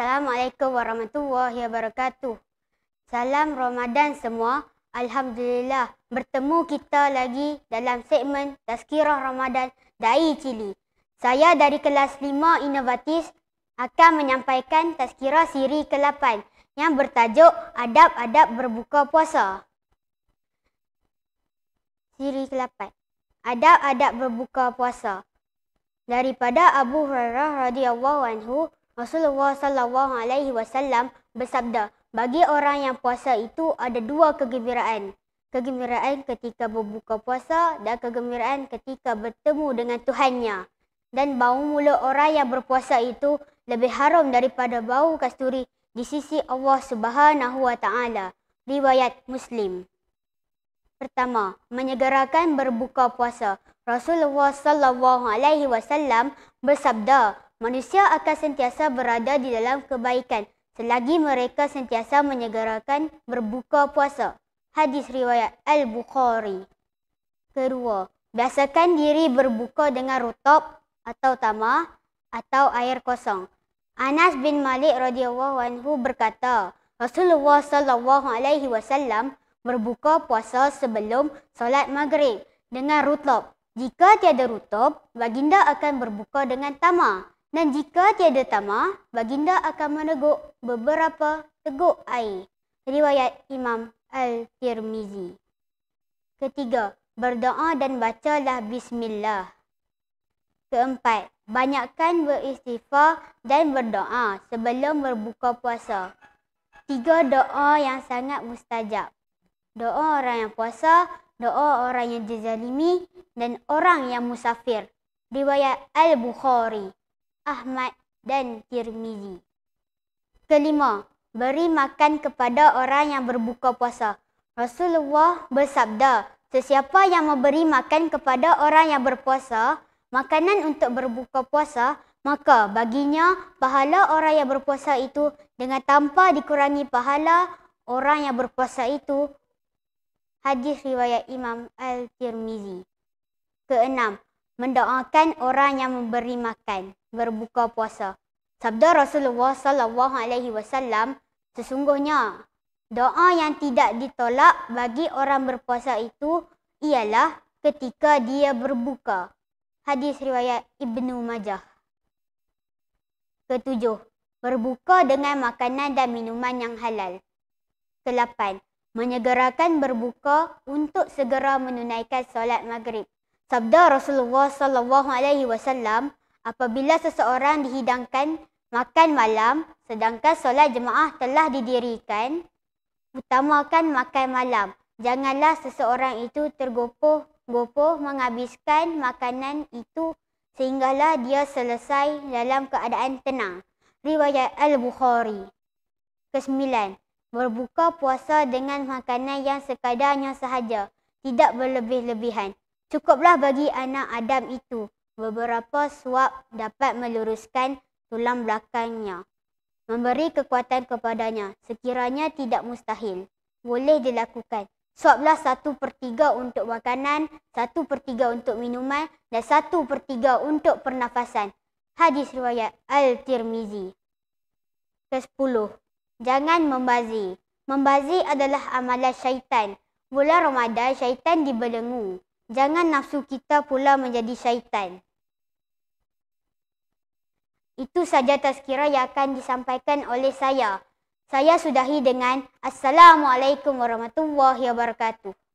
Assalamualaikum warahmatullahi wabarakatuh. Salam Ramadan semua. Alhamdulillah bertemu kita lagi dalam segmen Tazkirah Ramadan Dai Cili. Saya dari kelas 5 Inovatif akan menyampaikan tazkirah siri ke-8 yang bertajuk Adab-adab berbuka puasa. Siri ke-8. Adab-adab berbuka puasa. Daripada Abu Hurairah radhiyallahu anhu Rasulullah sallallahu alaihi wasallam bersabda, bagi orang yang puasa itu ada dua kegembiraan. Kegembiraan ketika berbuka puasa dan kegembiraan ketika bertemu dengan Tuhannya. Dan bau mulut orang yang berpuasa itu lebih harum daripada bau kasturi di sisi Allah Subhanahu wa taala. Riwayat Muslim. Pertama, menyegerakan berbuka puasa. Rasulullah sallallahu alaihi wasallam bersabda, Manusia akan sentiasa berada di dalam kebaikan selagi mereka sentiasa menyegerakan berbuka puasa. Hadis riwayat Al-Bukhari. Kedua, biasakan diri berbuka dengan rutab atau tamah atau air kosong. Anas bin Malik radhiyallahu anhu berkata, Rasulullah sallallahu alaihi wasallam berbuka puasa sebelum solat maghrib dengan rutab. Jika tiada rutab, baginda akan berbuka dengan tamah. Dan jika tiada tamah, baginda akan meneguk beberapa teguk air. Riwayat Imam Al-Tirmizi. Ketiga, berdoa dan bacalah bismillah. Keempat, banyakkan beristighfar dan berdoa sebelum berbuka puasa. Tiga doa yang sangat mustajab. Doa orang yang puasa, doa orang yang dizalimi dan orang yang musafir. Riwayat Al-Bukhari. Ahmad dan Tirmizi. Kelima, beri makan kepada orang yang berbuka puasa. Rasulullah bersabda, sesiapa yang memberi makan kepada orang yang berpuasa, makanan untuk berbuka puasa, maka baginya pahala orang yang berpuasa itu dengan tanpa dikurangi pahala orang yang berpuasa itu. Hadis riwayat Imam Al-Tirmizi. Keenam, mendoakan orang yang memberi makan berbuka puasa. Sabda Rasulullah sallallahu alaihi wasallam, sesungguhnya doa yang tidak ditolak bagi orang berpuasa itu ialah ketika dia berbuka. Hadis riwayat Ibnu Majah. Ketujuh, berbuka dengan makanan dan minuman yang halal. Kelapan, menyegerakan berbuka untuk segera menunaikan solat maghrib. Sabda Rasulullah sallallahu alaihi wasallam, apabila seseorang dihidangkan makan malam sedangkan solat jemaah telah didirikan, utamakan makan malam. Janganlah seseorang itu tergopoh-gopoh menghabiskan makanan itu sehinggalah dia selesai dalam keadaan tenang. Riwayat Al-Bukhari. Kesembilan. Berbuka puasa dengan makanan yang sekadarnya sahaja. Tidak berlebih-lebihan. Cukuplah bagi anak Adam itu beberapa suap dapat meluruskan tulang belakangnya. Memberi kekuatan kepadanya sekiranya tidak mustahil. Boleh dilakukan. Suaplah satu per tiga untuk makanan, satu per tiga untuk minuman dan satu per tiga untuk pernafasan. Hadis riwayat Al-Tirmizi. Kesepuluh, Jangan membazir. Membazir adalah amalan syaitan. Bulan Ramadan syaitan dibelenggu. Jangan nafsu kita pula menjadi syaitan. Itu saja tazkirah yang akan disampaikan oleh saya. Saya sudahi dengan Assalamualaikum warahmatullahi wabarakatuh.